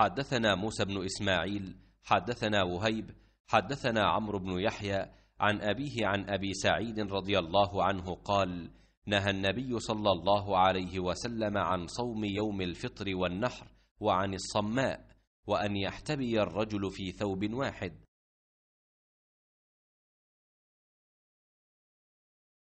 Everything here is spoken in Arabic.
حدثنا موسى بن إسماعيل حدثنا وهيب حدثنا عمرو بن يحيى عن أبيه عن أبي سعيد رضي الله عنه قال نهى النبي صلى الله عليه وسلم عن صوم يوم الفطر والنحر وعن الصماء وأن يحتبي الرجل في ثوب واحد